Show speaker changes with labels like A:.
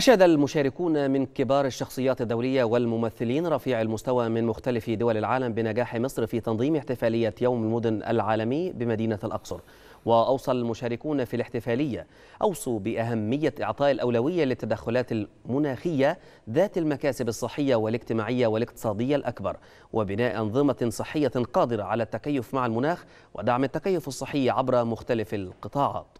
A: أشاد المشاركون من كبار الشخصيات الدولية والممثلين رفيع المستوى من مختلف دول العالم بنجاح مصر في تنظيم احتفالية يوم المدن العالمي بمدينة الأقصر وأوصى المشاركون في الاحتفالية أوصوا بأهمية إعطاء الأولوية للتدخلات المناخية ذات المكاسب الصحية والاجتماعية والاقتصادية الأكبر وبناء أنظمة صحية قادرة على التكيف مع المناخ ودعم التكيف الصحي عبر مختلف القطاعات